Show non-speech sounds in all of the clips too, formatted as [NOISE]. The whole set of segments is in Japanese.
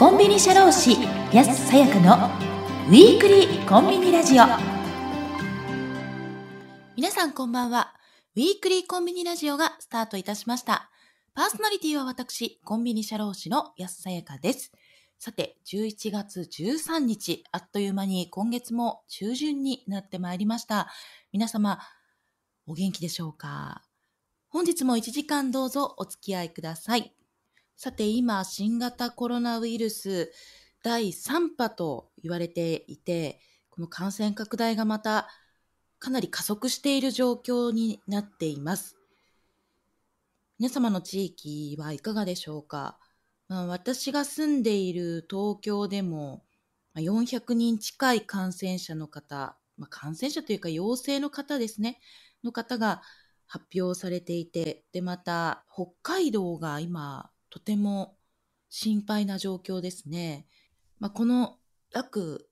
コンビニ社労士安さやかのウィークリーコンビニラジオ皆さんこんばんはウィークリーコンビニラジオがスタートいたしましたパーソナリティは私コンビニ社労士の安さやかですさて11月13日あっという間に今月も中旬になってまいりました皆様お元気でしょうか本日も1時間どうぞお付き合いください。さて今、新型コロナウイルス第3波と言われていて、この感染拡大がまたかなり加速している状況になっています。皆様の地域はいかがでしょうか、まあ、私が住んでいる東京でも400人近い感染者の方、まあ、感染者というか陽性の方ですね、の方が発表されていて、で、また北海道が今とても心配な状況ですね。まあ、この約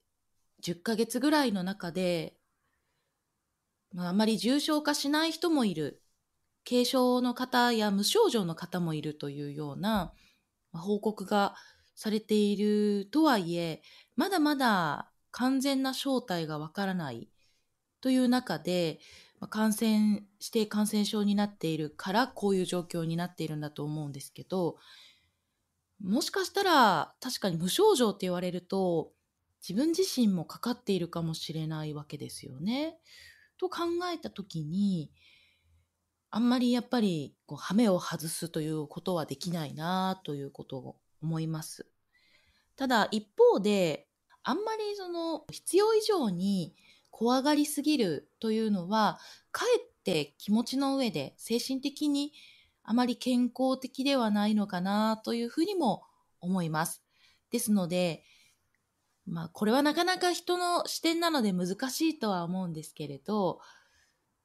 10ヶ月ぐらいの中で、まあ、あまり重症化しない人もいる、軽症の方や無症状の方もいるというような報告がされているとはいえ、まだまだ完全な正体がわからないという中で、ま感染して感染症になっているからこういう状況になっているんだと思うんですけどもしかしたら確かに無症状って言われると自分自身もかかっているかもしれないわけですよね。と考えた時にあんまりやっぱりこう羽目を外すということはできないなということを思います。ただ一方であんまりその必要以上に怖がりすぎるというのは、かえって気持ちの上で精神的にあまり健康的ではないのかなというふうにも思います。ですので、まあこれはなかなか人の視点なので難しいとは思うんですけれど、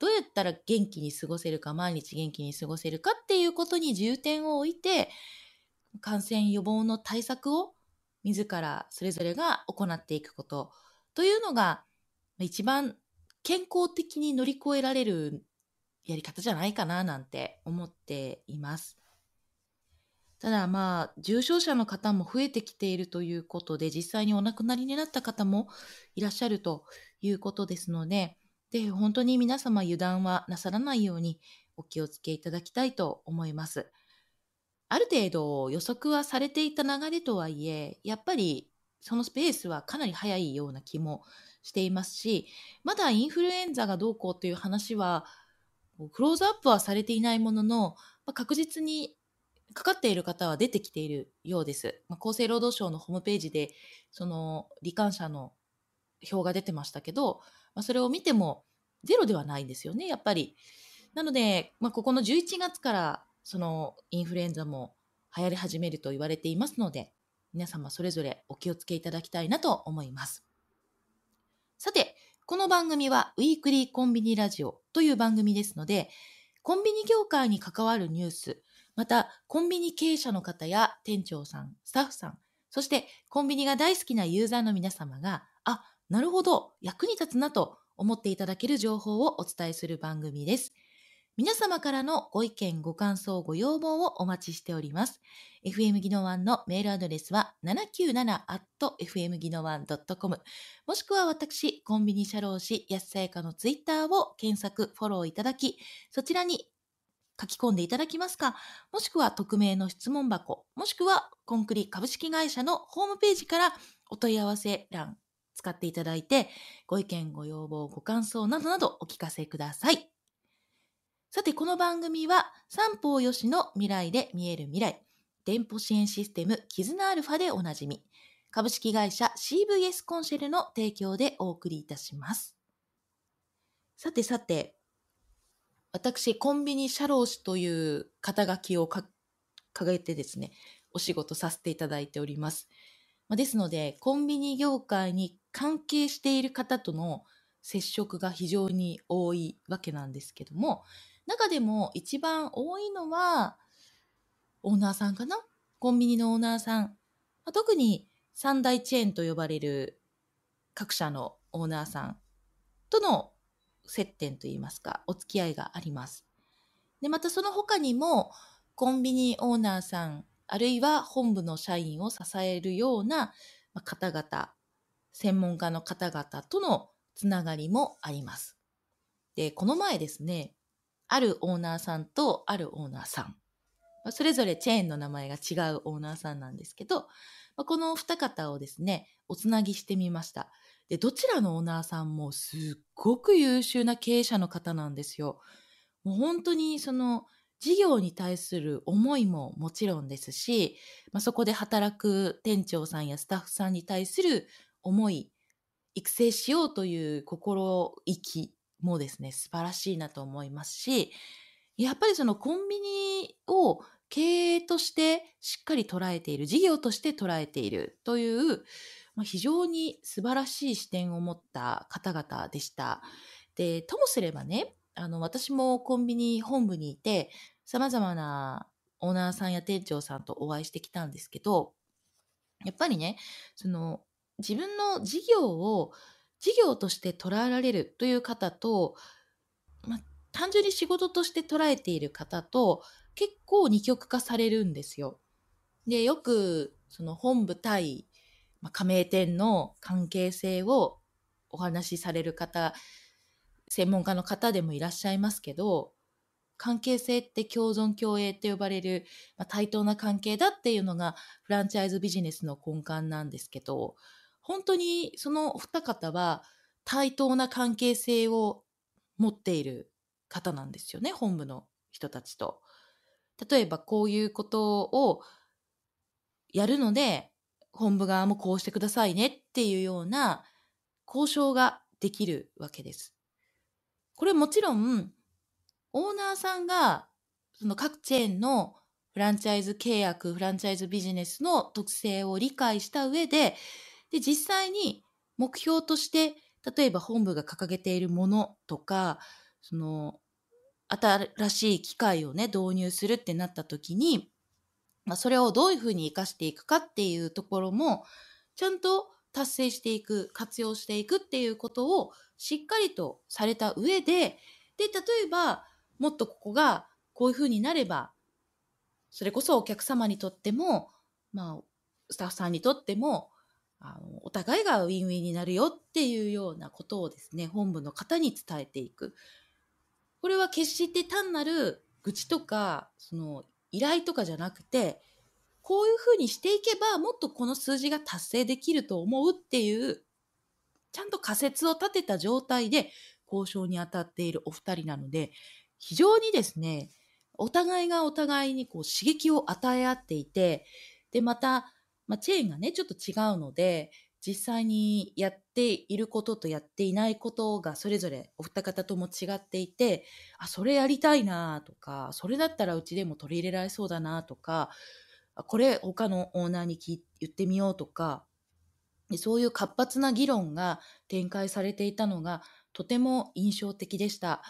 どうやったら元気に過ごせるか、毎日元気に過ごせるかっていうことに重点を置いて、感染予防の対策を自らそれぞれが行っていくことというのが一番健康的に乗り越えられるやり方じゃないかななんて思っています。ただまあ、重症者の方も増えてきているということで、実際にお亡くなりになった方もいらっしゃるということですので、ぜ本当に皆様油断はなさらないようにお気をつけいただきたいと思います。ある程度予測はされていた流れとはいえ、やっぱりそのスペースはかなり早いような気もしていますし、まだインフルエンザがどうこうという話は、クローズアップはされていないものの、まあ、確実にかかっている方は出てきているようです。まあ、厚生労働省のホームページで、その罹患者の表が出てましたけど、まあ、それを見てもゼロではないんですよね、やっぱり。なので、まあ、ここの11月からそのインフルエンザも流行り始めると言われていますので、皆様それぞれお気をつけいただきたいなと思います。さて、この番組はウィークリーコンビニラジオという番組ですので、コンビニ業界に関わるニュース、またコンビニ経営者の方や店長さん、スタッフさん、そしてコンビニが大好きなユーザーの皆様が、あ、なるほど、役に立つなと思っていただける情報をお伝えする番組です。皆様からのご意見、ご感想、ご要望をお待ちしております。FM 技能ンのメールアドレスは 797-FM 技能 1.com もしくは私、コンビニ社労士安さやかのツイッターを検索、フォローいただき、そちらに書き込んでいただきますか、もしくは匿名の質問箱、もしくはコンクリ株式会社のホームページからお問い合わせ欄使っていただいて、ご意見、ご要望、ご感想などなどお聞かせください。さて、この番組は、三方よしの未来で見える未来、電波支援システム、絆アルファでおなじみ、株式会社 CVS コンシェルの提供でお送りいたします。さてさて、私、コンビニ社労士という肩書きを掲げてですね、お仕事させていただいております。まあ、ですので、コンビニ業界に関係している方との接触が非常に多いわけなんですけども、中でも一番多いのは、オーナーさんかなコンビニのオーナーさん。特に三大チェーンと呼ばれる各社のオーナーさんとの接点といいますか、お付き合いがあります。で、またその他にも、コンビニオーナーさん、あるいは本部の社員を支えるような方々、専門家の方々とのつながりもあります。で、この前ですね、あるオーナーさんとあるオーナーさん。それぞれチェーンの名前が違うオーナーさんなんですけど、このお二方をですね、おつなぎしてみました。で、どちらのオーナーさんもすっごく優秀な経営者の方なんですよ。もう本当にその事業に対する思いももちろんですし、まあ、そこで働く店長さんやスタッフさんに対する思い、育成しようという心意気もですね、素晴らしいなと思いますし、やっぱりそのコンビニを経営としてしっかり捉えている、事業として捉えているという、ま非常に素晴らしい視点を持った方々でした。で、ともすればね、あの、私もコンビニ本部にいて、様々なオーナーさんや店長さんとお会いしてきたんですけど、やっぱりね、その、自分の事業を事業として捉えられるという方と、ま単純に仕事として捉えている方と結構二極化されるんですよ。で、よくその本部対、ま加盟店の関係性をお話しされる方、専門家の方でもいらっしゃいますけど、関係性って共存共栄って呼ばれる、まあ、対等な関係だっていうのがフランチャイズビジネスの根幹なんですけど、本当にそのお二方は対等な関係性を持っている方なんですよね、本部の人たちと。例えばこういうことをやるので、本部側もこうしてくださいねっていうような交渉ができるわけです。これもちろん、オーナーさんがその各チェーンのフランチャイズ契約、フランチャイズビジネスの特性を理解した上で、で、実際に目標として、例えば本部が掲げているものとか、その、新しい機械をね、導入するってなった時に、まあ、それをどういうふうに活かしていくかっていうところも、ちゃんと達成していく、活用していくっていうことをしっかりとされた上で、で、例えば、もっとここがこういうふうになれば、それこそお客様にとっても、まあ、スタッフさんにとっても、あのお互いがウィンウィンになるよっていうようなことをですね本部の方に伝えていくこれは決して単なる愚痴とかその依頼とかじゃなくてこういうふうにしていけばもっとこの数字が達成できると思うっていうちゃんと仮説を立てた状態で交渉に当たっているお二人なので非常にですねお互いがお互いにこう刺激を与え合っていてでまたまあ、チェーンがね、ちょっと違うので、実際にやっていることとやっていないことがそれぞれお二方とも違っていて、あ、それやりたいなとか、それだったらうちでも取り入れられそうだなとか、これ他のオーナーに言ってみようとか、そういう活発な議論が展開されていたのがとても印象的でした。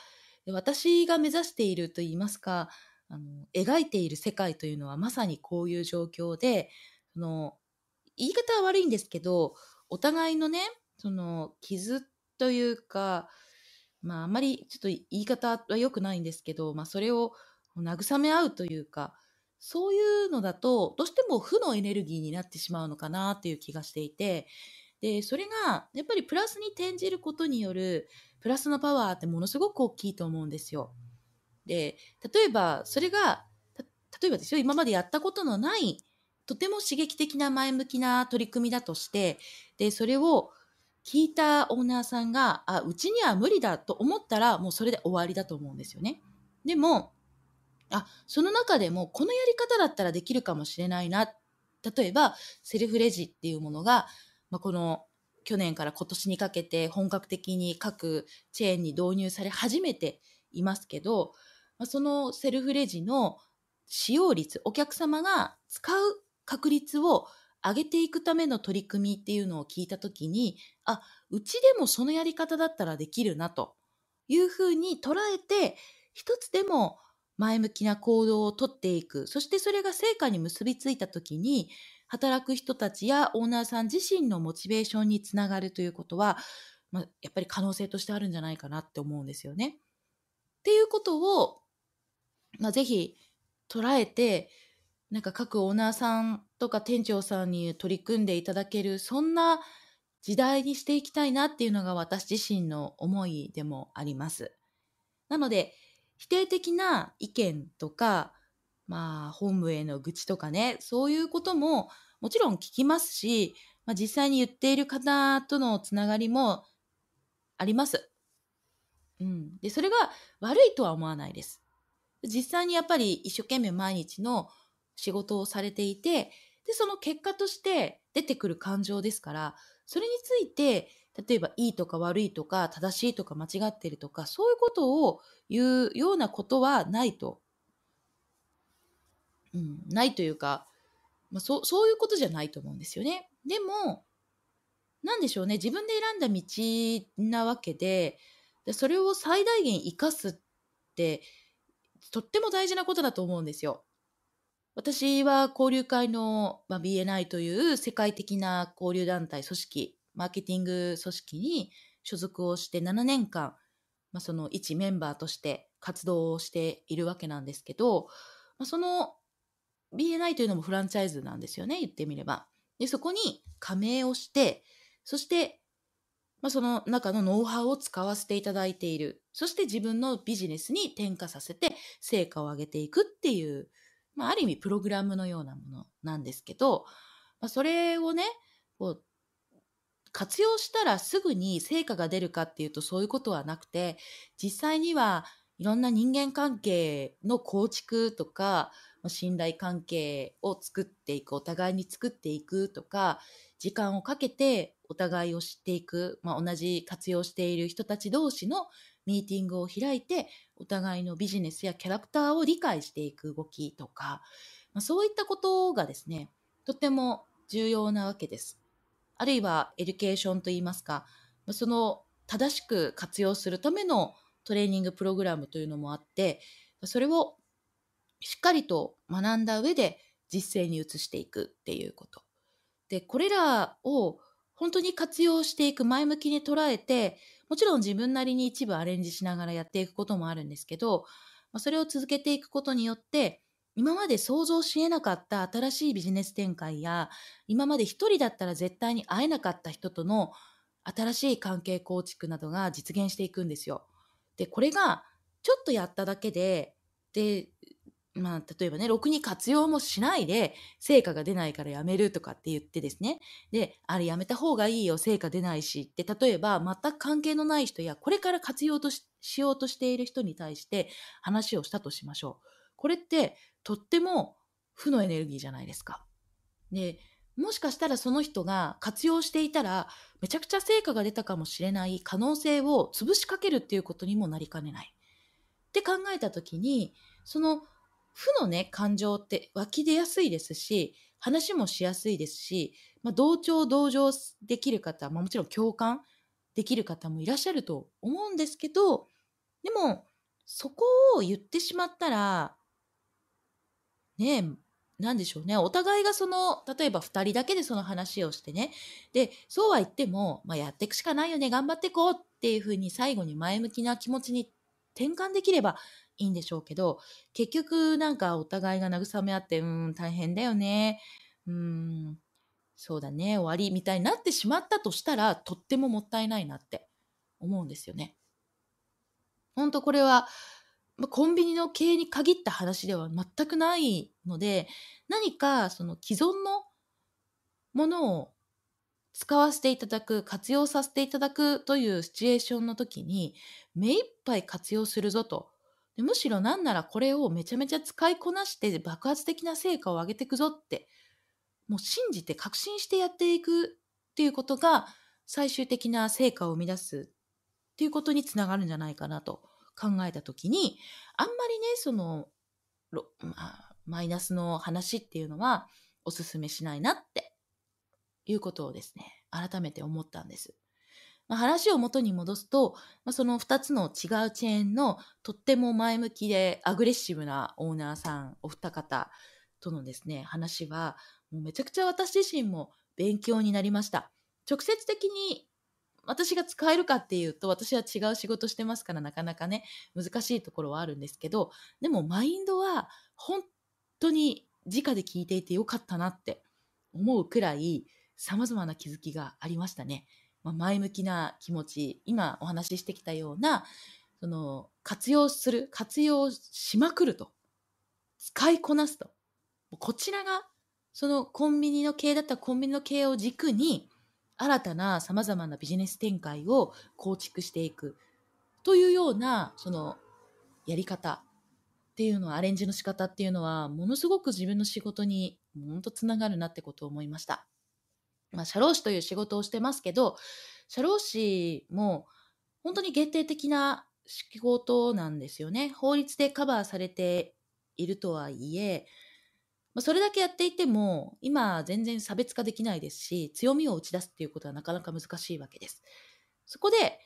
私が目指しているといいますか、あの描いている世界というのはまさにこういう状況で、その、言い方は悪いんですけど、お互いのね、その、傷というか、まあ、あまりちょっと言い方は良くないんですけど、まあ、それを慰め合うというか、そういうのだと、どうしても負のエネルギーになってしまうのかなという気がしていて、で、それが、やっぱりプラスに転じることによる、プラスのパワーってものすごく大きいと思うんですよ。で、例えば、それが、例えばですよ、今までやったことのないとても刺激的な前向きな取り組みだとして、で、それを聞いたオーナーさんが、あ、うちには無理だと思ったら、もうそれで終わりだと思うんですよね。でも、あ、その中でも、このやり方だったらできるかもしれないな。例えば、セルフレジっていうものが、まあ、この去年から今年にかけて本格的に各チェーンに導入され始めていますけど、まあ、そのセルフレジの使用率、お客様が使う確率を上げていくための取り組みっていうのを聞いたときに、あ、うちでもそのやり方だったらできるなというふうに捉えて、一つでも前向きな行動をとっていく、そしてそれが成果に結びついたときに、働く人たちやオーナーさん自身のモチベーションにつながるということは、まあ、やっぱり可能性としてあるんじゃないかなって思うんですよね。っていうことを、まあ、ぜひ捉えて、なんか各オーナーさんとか店長さんに取り組んでいただける、そんな時代にしていきたいなっていうのが私自身の思いでもあります。なので、否定的な意見とか、まあ、本部への愚痴とかね、そういうことももちろん聞きますし、まあ、実際に言っている方とのつながりもあります。うん。で、それが悪いとは思わないです。実際にやっぱり一生懸命毎日の仕事をされていて、で、その結果として出てくる感情ですから、それについて、例えばいいとか悪いとか正しいとか間違ってるとか、そういうことを言うようなことはないと。うん、ないというか、まあ、そそういうことじゃないと思うんですよね。でも、なんでしょうね、自分で選んだ道なわけで、でそれを最大限生かすって、とっても大事なことだと思うんですよ。私は交流会の、まあ、BNI という世界的な交流団体組織、マーケティング組織に所属をして7年間、まあ、その一メンバーとして活動をしているわけなんですけど、まあ、その BNI というのもフランチャイズなんですよね、言ってみれば。で、そこに加盟をして、そして、まあ、その中のノウハウを使わせていただいている。そして自分のビジネスに転化させて成果を上げていくっていうまあ、ある意味プログラムのようなものなんですけど、まあ、それをね、こう活用したらすぐに成果が出るかっていうとそういうことはなくて、実際にはいろんな人間関係の構築とか、信頼関係を作っていくお互いに作っていくとか時間をかけてお互いを知っていく、まあ、同じ活用している人たち同士のミーティングを開いてお互いのビジネスやキャラクターを理解していく動きとか、まあ、そういったことがですねとても重要なわけです。あるいはエデュケーションといいますかその正しく活用するためのトレーニングプログラムというのもあってそれをしっかりと学んだ上で実践に移していくっていうこと。で、これらを本当に活用していく前向きに捉えて、もちろん自分なりに一部アレンジしながらやっていくこともあるんですけど、それを続けていくことによって、今まで想像しえなかった新しいビジネス展開や、今まで一人だったら絶対に会えなかった人との新しい関係構築などが実現していくんですよ。で、これがちょっとやっただけで、で、まあ、例えばね、ろくに活用もしないで、成果が出ないからやめるとかって言ってですね。で、あれやめた方がいいよ、成果出ないしって、例えば全く関係のない人や、これから活用とししようとしている人に対して話をしたとしましょう。これって、とっても負のエネルギーじゃないですか。で、もしかしたらその人が活用していたら、めちゃくちゃ成果が出たかもしれない可能性を潰しかけるっていうことにもなりかねない。って考えたときに、その負のね、感情って湧き出やすいですし、話もしやすいですし、まあ、同調同情できる方、まあ、もちろん共感できる方もいらっしゃると思うんですけど、でも、そこを言ってしまったら、ねなんでしょうね。お互いがその、例えば2人だけでその話をしてね。で、そうは言っても、まあ、やっていくしかないよね、頑張っていこうっていうふうに最後に前向きな気持ちに転換できれば、いいんでしょうけど結局なんかお互いが慰め合ってうん大変だよねうんそうだね終わりみたいになってしまったとしたらとってももったいないなって思うんですよね。ほんとこれはコンビニの経営に限った話では全くないので何かその既存のものを使わせていただく活用させていただくというシチュエーションの時に目いっぱい活用するぞとでむしろなんならこれをめちゃめちゃ使いこなして爆発的な成果を上げていくぞってもう信じて確信してやっていくっていうことが最終的な成果を生み出すっていうことにつながるんじゃないかなと考えた時にあんまりねそのマイナスの話っていうのはおすすめしないなっていうことをですね改めて思ったんです。まあ、話を元に戻すと、まあ、その2つの違うチェーンのとっても前向きでアグレッシブなオーナーさんお二方とのですね話はもうめちゃくちゃ私自身も勉強になりました直接的に私が使えるかっていうと私は違う仕事してますからなかなかね難しいところはあるんですけどでもマインドは本当に直で聞いていてよかったなって思うくらい様々な気づきがありましたね。まあ、前向きな気持ち、今お話ししてきたような、その、活用する、活用しまくると。使いこなすと。こちらが、そのコンビニの経営だったコンビニの経営を軸に、新たな様々なビジネス展開を構築していくというような、その、やり方っていうのは、アレンジの仕方っていうのは、ものすごく自分の仕事に、ほんとつながるなってことを思いました。まあ、社労士という仕事をしてますけど、社労士も本当に限定的な仕事なんですよね。法律でカバーされているとはいえ、まあ、それだけやっていても、今全然差別化できないですし、強みを打ち出すっていうことはなかなか難しいわけです。そこで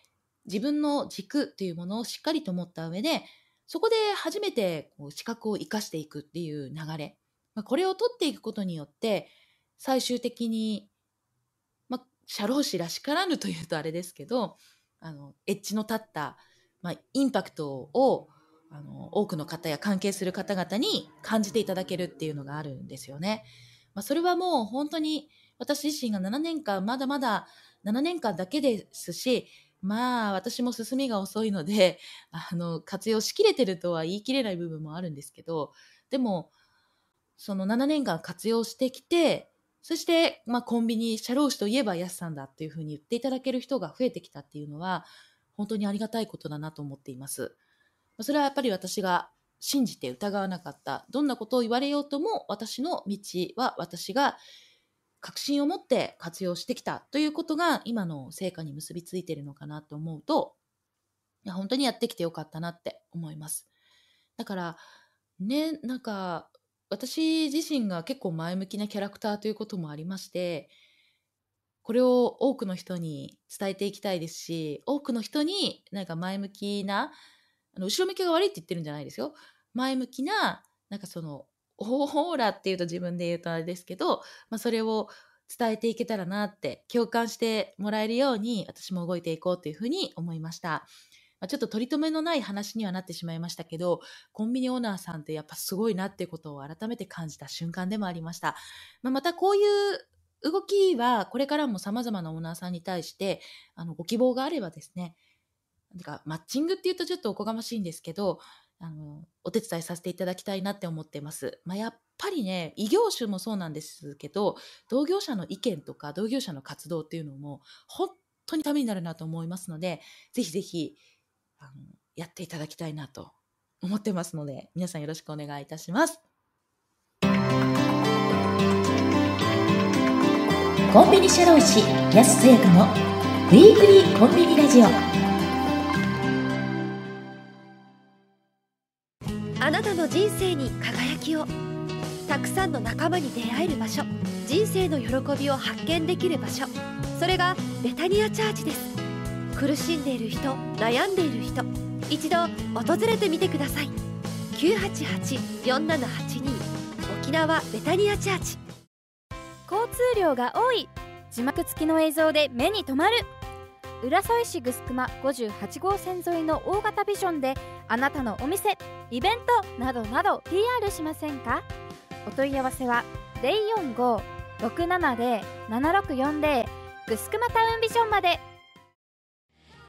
自分の軸というものをしっかりと持った上で、そこで初めてこう資格を生かしていくっていう流れ。まあ、これを取っていくことによって、最終的に社労士らしからぬというとあれですけどあのエッジの立った、まあ、インパクトをあの多くの方や関係する方々に感じていただけるっていうのがあるんですよね。まあ、それはもう本当に私自身が7年間まだまだ7年間だけですしまあ私も進みが遅いのであの活用しきれてるとは言い切れない部分もあるんですけどでもその7年間活用してきてそして、まあ、コンビニ、社労士といえば安さんだというふうに言っていただける人が増えてきたっていうのは、本当にありがたいことだなと思っています。それはやっぱり私が信じて疑わなかった。どんなことを言われようとも、私の道は私が確信を持って活用してきたということが、今の成果に結びついているのかなと思うと、本当にやってきてよかったなって思います。だから、ね、なんか、私自身が結構前向きなキャラクターということもありましてこれを多くの人に伝えていきたいですし多くの人になんか前向きなあの後ろ向きが悪いって言ってるんじゃないですよ前向きななんかそのオーラっていうと自分で言うとあれですけど、まあ、それを伝えていけたらなって共感してもらえるように私も動いていこうというふうに思いました。まあ、ちょっと取り留めのない話にはなってしまいましたけど、コンビニオーナーさんってやっぱすごいなっていうことを改めて感じた瞬間でもありました。まあ、またこういう動きはこれからも様々なオーナーさんに対してあのご希望があればですねなんかマッチングっていうとちょっとおこがましいんですけどあのお手伝いさせていただきたいなって思ってます。まあ、やっぱりね異業種もそうなんですけど同業者の意見とか同業者の活動っていうのも本当にためになるなと思いますのでぜひぜひあのやっていただきたいなと思ってますので、皆さんよろしくお願いいたします。コンビニ社労士安津也のウィークリーコンビニラジオあなたの人生に輝きをたくさんの仲間に出会える場所人生の喜びを発見できる場所それがベタニアチャージです苦しんでいる人悩んでいる人一度訪れてみてください沖縄ベタニアチャーチ交通量が多い字幕付きの映像で目に留まる浦添市ぐすくま58号線沿いの大型ビジョンであなたのお店イベントなどなど PR しませんかお問い合わせは045-670-7640ぐすくまタウンビジョンまで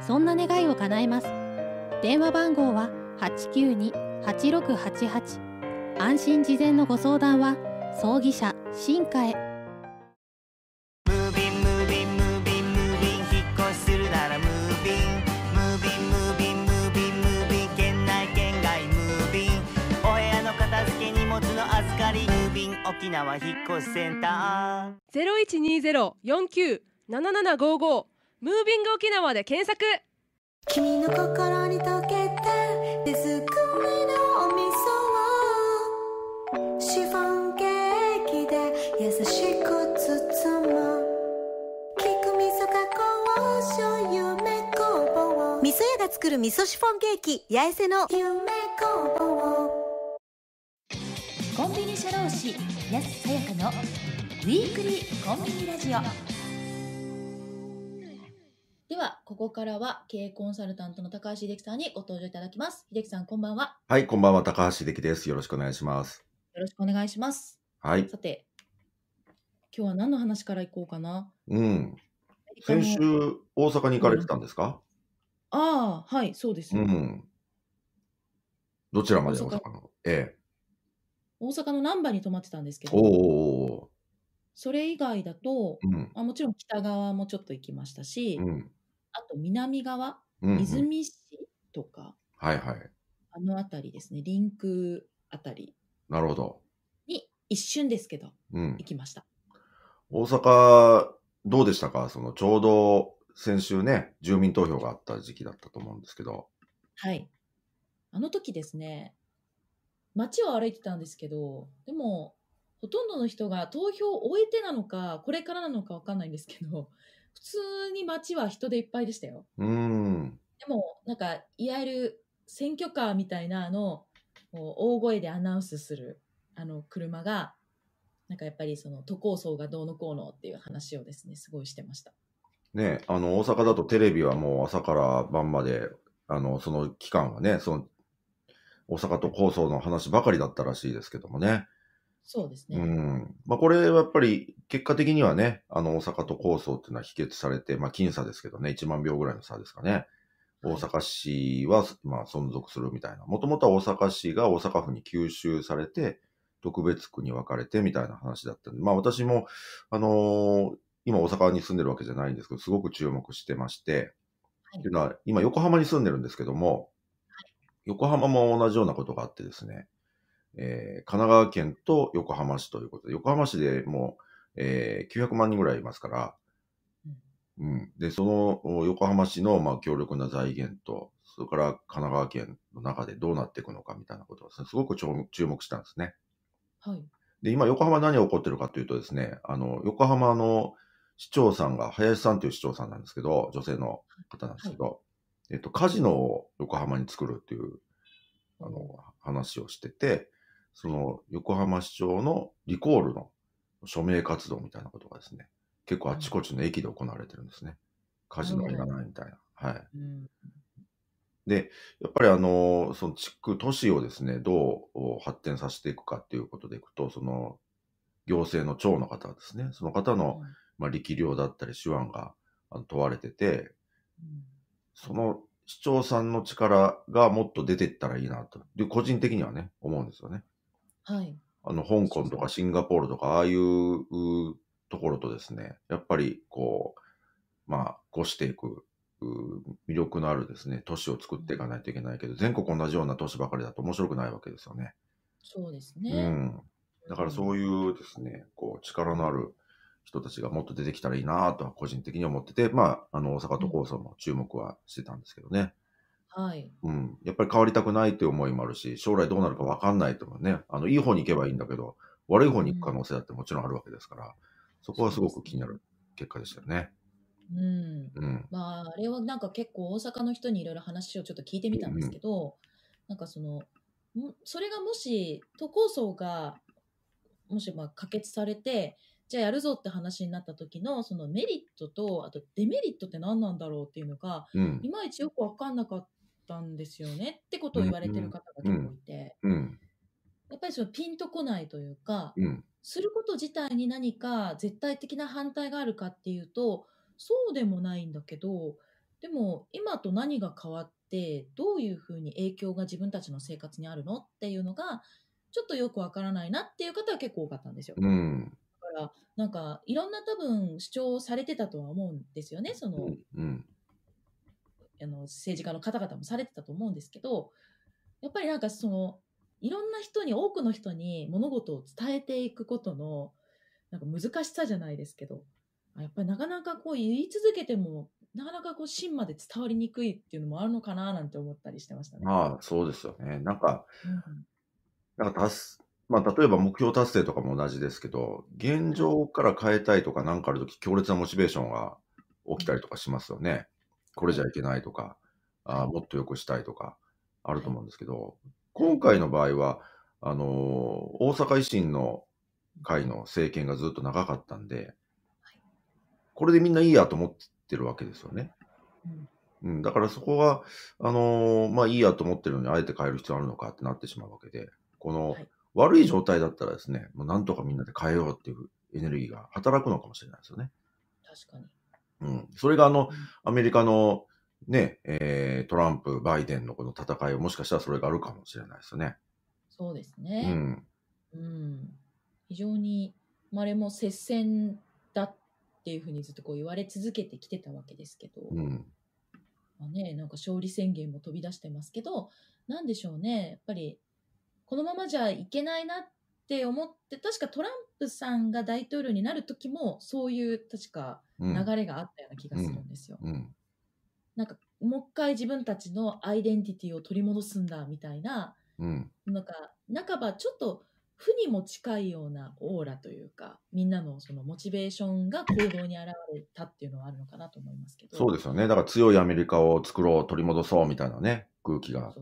そんな願いを叶えます電話番号は892-8688安心事前のご相談は葬儀社進化へ沖縄引越しセンターゼロ一二ゼロ四九七七五五。ムービング沖縄で検索君の心に溶けたスクりのお味噌をシフォンケーキで優しく包む菊味噌加工醤夢工房味噌屋が作る味噌シフォンケーキ八重瀬の夢工房コンビニ社労士安さやかのウィークリーコンビニラジオでは、ここからは経営コンサルタントの高橋秀樹さんにご登場いただきます。秀樹さん、こんばんは。はい、こんばんは。高橋秀樹です。よろしくお願いします。よろしくお願いします。はい。さて、今日は何の話からいこうかな。うん。先週、大阪に行かれてたんですか、うん、ああ、はい、そうです。うん。どちらまで大阪のええ。大阪の難波に泊まってたんですけど。おお。それ以外だと、うんまあ、もちろん北側もちょっと行きましたし、うんあと南側、うんうん泉市とか、はいはい。あの辺りですね、リンク辺りなるほど。に一瞬ですけど、うん行。きました。大阪、どうでしたかその、ちょうど先週ね、住民投票があった時期だったと思うんですけど。はい。あの時ですね、街を歩いてたんですけど、でも、ほとんどの人が投票を終えてなのか、これからなのか分かんないんですけど、[LAUGHS] 普通に街は人でいっぱいでしたよ。うん。でも、なんか、いわゆる選挙カーみたいな、あの、大声でアナウンスする、あの、車が、なんかやっぱりその都構想がどうのこうのっていう話をですね、すごいしてました。ね、あの、大阪だとテレビはもう朝から晩まで、あの、その期間はね、その、大阪都構想の話ばかりだったらしいですけどもね。そうですね。うん。まあ、これはやっぱり、結果的にはね、あの、大阪都構想っていうのは否決されて、まあ、僅差ですけどね、1万票ぐらいの差ですかね。大阪市は、まあ、存続するみたいな。もともとは大阪市が大阪府に吸収されて、特別区に分かれてみたいな話だったんで、まあ、私も、あのー、今大阪に住んでるわけじゃないんですけど、すごく注目してまして、はい、というのは、今横浜に住んでるんですけども、横浜も同じようなことがあってですね、えー、神奈川県と横浜市ということで、横浜市でもう、えー、900万人ぐらいいますから、うん。で、その横浜市の、まあ、強力な財源と、それから神奈川県の中でどうなっていくのかみたいなことをす、ね,、ごく注目したんですね。はい。で、今、横浜何が起こってるかというとですね、あの、横浜の市長さんが、林さんという市長さんなんですけど、女性の方なんですけど、はい、えっと、カジノを横浜に作るっていう、あの、話をしてて、その横浜市長のリコールの署名活動みたいなことがですね、結構あちこちの駅で行われてるんですね。カジノいらないみたいな。はい。で、やっぱりあの、その地区、都市をですね、どう発展させていくかっていうことでいくと、その行政の長の方ですね、その方の、まあ、力量だったり手腕が問われてて、その市長さんの力がもっと出ていったらいいなと、で個人的にはね、思うんですよね。はい。あの、香港とかシンガポールとか、ああいうところとですね、やっぱりこう、まあ、越していく魅力のあるですね、都市を作っていかないといけないけど、全国同じような都市ばかりだと面白くないわけですよね。そうですね。うん。だからそういうですね、こう、力のある人たちがもっと出てきたらいいなとは個人的に思ってて、まあ、あの、大阪都構想も注目はしてたんですけどね。はい。うん。やっぱり変わりたくないっていう思いもあるし、将来どうなるかわかんないとかね、あの、いい方に行けばいいんだけど、悪い方に行く可能性だってもちろんあるわけですから、そこはすごく気になる結果でしたよね。うん。まあ、あれはなんか結構大阪の人にいろいろ話をちょっと聞いてみたんですけど、うん、なんかその、それがもし都構想がもしまあ可決されてじゃあやるぞって話になった時のそのメリットとあとデメリットって何なんだろうっていうのが、うん、いまいちよく分かんなかっったんですよねってことを言われてる方が結構いて、うんうん、やっぱりそのピンとこないというか、うん、すること自体に何か絶対的な反対があるかっていうとそうでもないんだけどでも今と何が変わってどういうふうに影響が自分たちの生活にあるのっていうのがちょっとよくわからないなっていう方は結構多かったんですよ。だかなんかいろんな多分主張されてたとは思うんですよねその、うん、あの、政治家の方々もされてたと思うんですけど、やっぱりなんかその、いろんな人に、多くの人に物事を伝えていくことの、なんか難しさじゃないですけど、やっぱりなかなかこう言い続けても、なかなかこう芯まで伝わりにくいっていうのもあるのかななんて思ったりしてましたね。あ、そうですよね。なんか、うん、なんか達す、まあ、例えば目標達成とかも同じですけど、現状から変えたいとかなんかあるとき、強烈なモチベーションが起きたりとかしますよね。これじゃいけないとか、あもっと良くしたいとか、あると思うんですけど、今回の場合は、あのー、大阪維新の会の政権がずっと長かったんで、これでみんないいやと思ってるわけですよね。うん、だからそこが、あのー、まあいいやと思ってるのに、あえて変える必要あるのかってなってしまうわけで、この悪い状態だったらですね、もうなんとかみんなで変えようっていうエネルギーが働くのかもしれないですよね。確かに。うん。それがあの、アメリカのね、えー、トランプ、バイデンのこの戦いをもしかしたらそれがあるかもしれないですね。そうですね。うん。うん、非常に、まれも接戦だっていうふうにずっとこう言われ続けてきてたわけですけど、うん、まあね、なんか勝利宣言も飛び出してますけど、なんでしょうね、やっぱり、このままじゃいけないなって思って、確かトランプさんが大統領になる時も、そういう確か流れがあったような気がするんですよ。うんうん、なんかもう一回自分たちのアイデンティティを取り戻すんだみたいな、うん、なんか半ばちょっと負にも近いようなオーラというかみんなのそのモチベーションが行動に現れたっていうのはあるのかなと思いますけどそうですよねだから強いアメリカを作ろう取り戻そうみたいなね空気が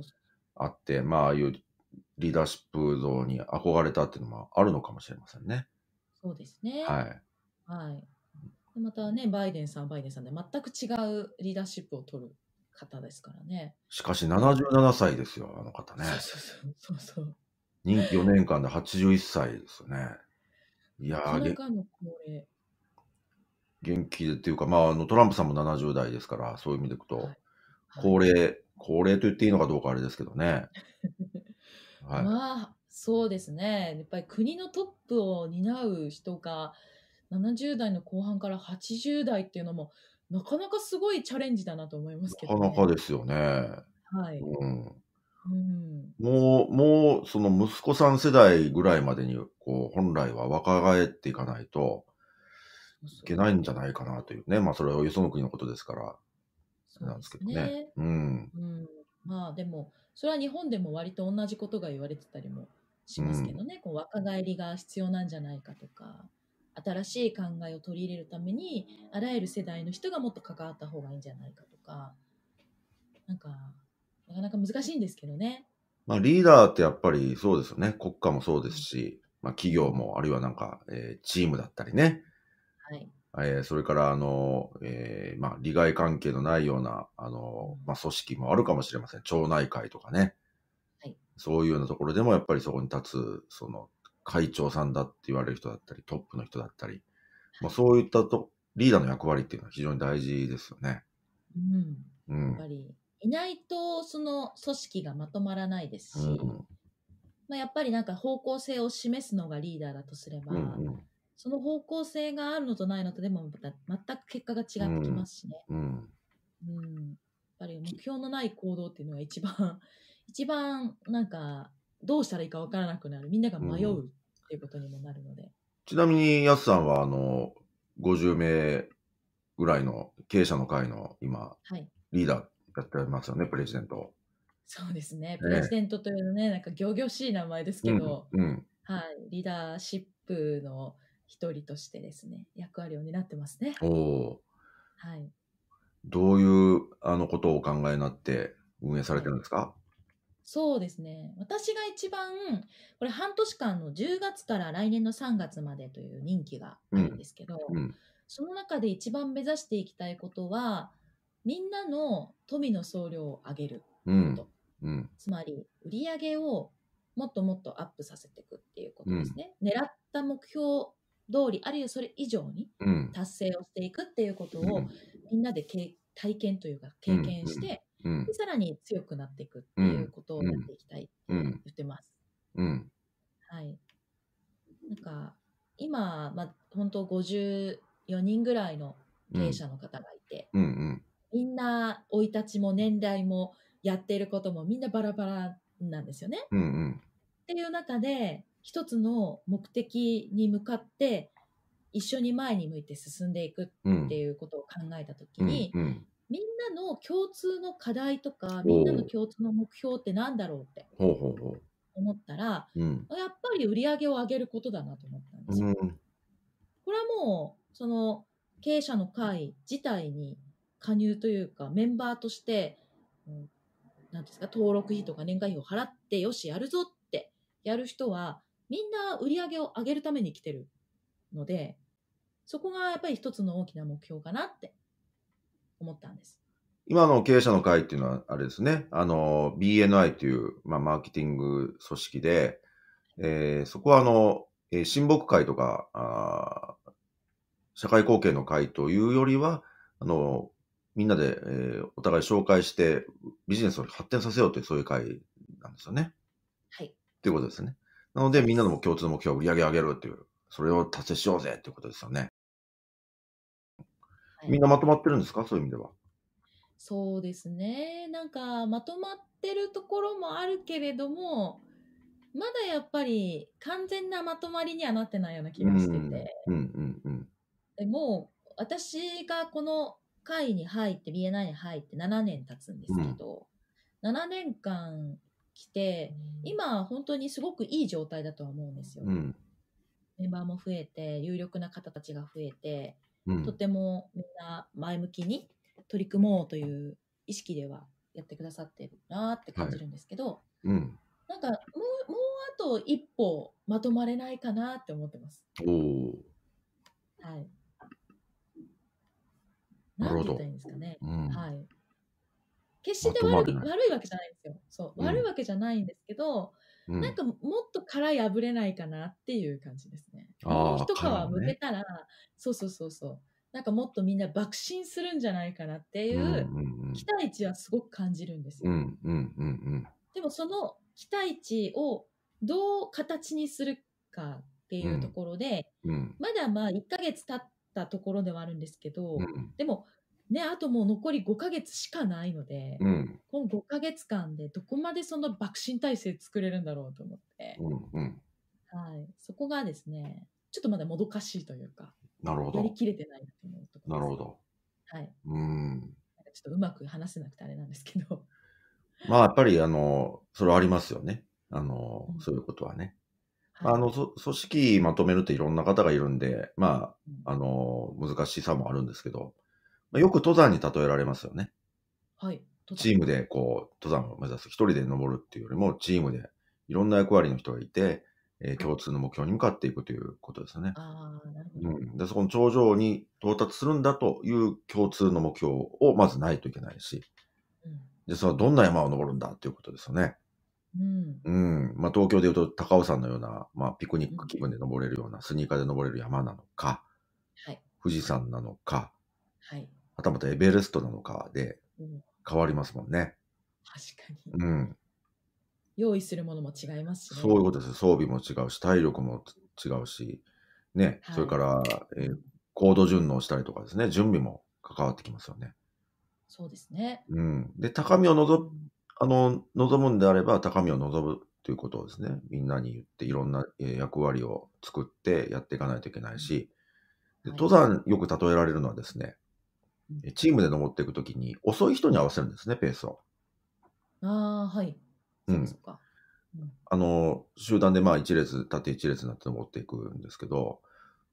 あってまあああいうリーダーシップ像に憧れたっていうのもあるのかもしれませんね。そうですね、はい、はい、またね、バイデンさんバイデンさんで全く違うリーダーシップを取る方ですからね。しかし77歳ですよ、あの方ね。そうそうそう任期4年間で81歳ですよね。いやー、元気でっていうか、まあ、あのトランプさんも70代ですから、そういう意味でいくと、はいはい、高齢、高齢と言っていいのかどうかあれですけどね。はい、まあ、そうですね。やっぱり国のトップを担う人が、70代の後半から80代っていうのもなかなかすごいチャレンジだなと思いますけど、ね、なかなかですよね。はい、うんもう、もう、その息子さん世代ぐらいまでに、こう、本来は若返っていかないといけないんじゃないかなというね。まあ、それはよその国のことですから、そうなんですけどね。うん、うん。まあ、でも、それは日本でも割と同じことが言われてたりもしますけどね。うん、こう若返りが必要なんじゃないかとか。新しい考えを取り入れるためにあらゆる世代の人がもっと関わった方がいいんじゃないかとかなんかなかなか難しいんですけどね。まあ、リーダーってやっぱりそうですよね国家もそうですし、まあ、企業もあるいはなんか、えー、チームだったりね、はいえー、それからあの、えーまあ、利害関係のないようなあの、まあ、組織もあるかもしれません町内会とかね、はい、そういうようなところでもやっぱりそこに立つその会長さんだって言われる人だったり、トップの人だったり、まあ、そういったとリーダーの役割っていうのは非常に大事ですよね。うん、やっぱりいないとその組織がまとまらないですし、うんまあ、やっぱりなんか方向性を示すのがリーダーだとすれば、うんうん、その方向性があるのとないのとでもま全く結果が違ってきますしね、うん、うん、やっぱり目標のない行動っていうのが一番 [LAUGHS] 一番なんかどうしたらいいか分からなくなるみんなが迷うっていうことにもなるので、ちなみにやすさんはあの50名ぐらいの経営者の会の今、はい、リーダーやってますよねプレジデントそうですねプレジデントというね、ね、なんか仰々しい名前ですけど、うん、うん、はい、リーダーシップの一人としてですね役割を担ってますねおお、はい、どういうあのことをお考えになって運営されてるんですか、はいそうですね。私が一番、これ半年間の10月から来年の3月までという任期があるんですけど、うんその中で一番目指していきたいことは、みんなの富の総量を上げること。うん、つまり、売上をもっともっとアップさせていくっていうことですね。狙った目標通り、あるいはそれ以上に達成をしていくっていうことを、みんなで体験というか経験して、うん、さらに強くなっていくっていうことをやっていきたいって言ってます。うん、うんうんはい、なんか今、まあ、本当54人ぐらいの経営者の方がいて、うんうん、みんな生い立ちも年代もやっていることもみんなバラバラなんですよね。うんうん、っていう中で一つの目的に向かって一緒に前に向いて進んでいくっていうことを考えた時に、うんうん、んなの共通の課題とかみんなの共通の目標って何だろうって思ったら、やっぱり売り上げを上げることだなと思ったんですよ。これはもうその経営者の会自体に加入というかメンバーとして、何んですか登録費とか年会費を払ってよしやるぞってやる人はみんな売り上げを上げるために来てるのでそこがやっぱり一つの大きな目標かなって思ったんです。今の経営者の会っていうのは、あれですね、あの、BNI という、まあ、マーケティング組織で、えー、そこは、あの、えー、親睦会とかあ、社会貢献の会というよりは、あの、みんなで、えー、お互い紹介して、ビジネスを発展させようという、そういう会なんですよね。はい。っていうことですね。なので、みんなの共通の目標を売り上げ上げるっていう、それを達成しようぜということですよね。はい、みんなまとまってるんですかそういう意味では。そうですね。なんか、まとまってるところもあるけれども、まだやっぱり完全なまとまりにはなってないような気がしてて。でもう、私がこの会に入って、BNI に入って7年経つんですけど、うん、7年間来て、今本当にすごくいい状態だとは思うんですよ。うん、メンバーも増えて、有力な方たちが増えて、うん、とてもみんな前向きに取り組もうという意識ではやってくださってるなって感じるんですけど、はいうん、なんかもうもうあと一歩まとまれないかなって思ってます。おはい、なるほど。ですかね、うん、はい。決して悪い,、悪いわけじゃないんですよ。そう、悪いわけじゃないんですけど、うん、なんかもっと殻破れないかなっていう感じですね。ああ。一皮むけたら、ね、そうそうそうそう。なんかもっとみんな爆心するんじゃないかなっていう期待値はすごく感じるんですよ。でもその期待値をどう形にするかっていうところで、うんうん、まだまあ1ヶ月経ったところではあるんですけど、うん、でもね、あともう残り5ヶ月しかないので、うん、この5ヶ月間でどこまでその爆心体制作れるんだろうと思って、うんうん、はい、そこがですね、ちょっとまだもどかしいというか。なるほど。やりきれてないなと思うとなるほど。はい。うん。ちょっとうまく話せなくてあれなんですけど。まあ、やっぱり、あの、それはありますよね。あの、うん、そういうことはね。はい、あの、組織まとめるっていろんな方がいるんで、まあ、あの、難しさもあるんですけど、まあ、よく登山に例えられますよね。はい。チームでこう、登山を目指す。一人で登るっていうよりも、チームでいろんな役割の人がいて、えー、共通の目標に向かっていくということですよね。あなるほどでそこの頂上に到達するんだという共通の目標をまずないといけないし、でそのどんな山を登るんだということですよね。うんうんまあ、東京でいうと高尾山のような、まあ、ピクニック気分で登れるような、スニーカーで登れる山なのか、はい、富士山なのか、はい、はたまたエベレストなのかで変わりますもんね。確かに、うん、用意するものも違いますし、ね、そういうことです。装備も違うし、体力も違うし、ね、はい、それから、えー、行動順応したりとかですね、準備も関わってきますよね。そうですね。うん。で、高みを望あの、望むんであれば、高みを望むということをですね、みんなに言って、いろんな役割を作ってやっていかないといけないし、で登山、よく例えられるのはですね、チームで登っていくときに、遅い人に合わせるんですね、ペースを。ああ、はい。うん、あの集団でまあ一列縦一列になって登っていくんですけど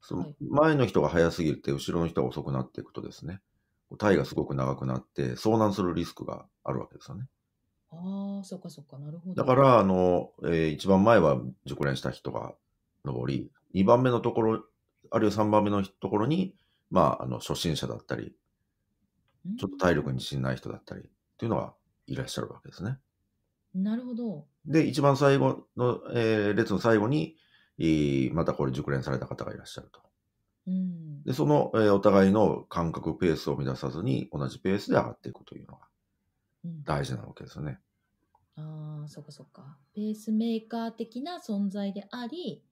その前の人が速すぎて後ろの人が遅くなっていくとですね体がすごく長くなって遭難するリスクがあるわけですよね。ああ、そっかそっか、なるほど。だから、あの、えー、一番前は熟練した人が登り、2番目のところ、あるいは3番目のところに、まあ、あの初心者だったり、ちょっと体力に自信ない人だったりっていうのがいらっしゃるわけですね。なるほど。で、一番最後の、えー、列の最後に、えー、またこれ熟練された方がいらっしゃると。うん、で、その、えー、お互いの感覚ペースを乱さずに同じペースで上がっていくというのが大事なわけですよね。うん、ああ、そっかそっか。ペースメーカー的な存在であり、